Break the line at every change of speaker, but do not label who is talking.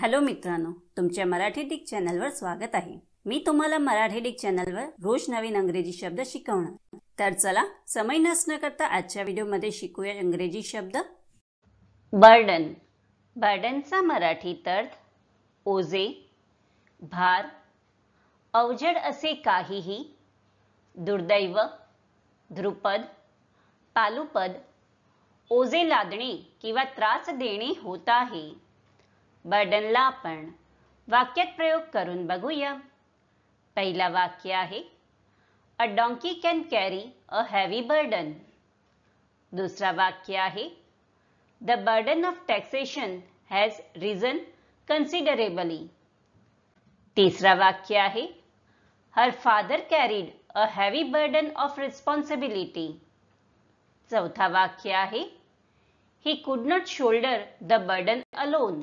hello मित्रांनो तुमच्या Marathi Dick चॅनलवर स्वागत आहे मी तुम्हाला मराठी डिक चॅनलवर रोज नवीन अंग्रेजी शब्द शिकवणार तर चला समय नसणं करता आजच्या व्हिडिओमध्ये शिकूया इंग्रजी शब्द बर्डन बर्डनचा मराठी अर्थ ओझे भार अवजड असे काहीही दुर्दैव ध्रुपद पालुपद ओझे लादणे किंवा त्रास देणे होत आहे बर्डनला आपण वाक्यात प्रयोग करून बघूया पहिला वाक्य आहे a donkey can carry a heavy burden दुसरा वाक्य आहे the burden of taxation has risen considerably तिसरा वाक्य आहे her father carried a heavy burden of responsibility चौथा वाक्य आहे he could not shoulder the burden alone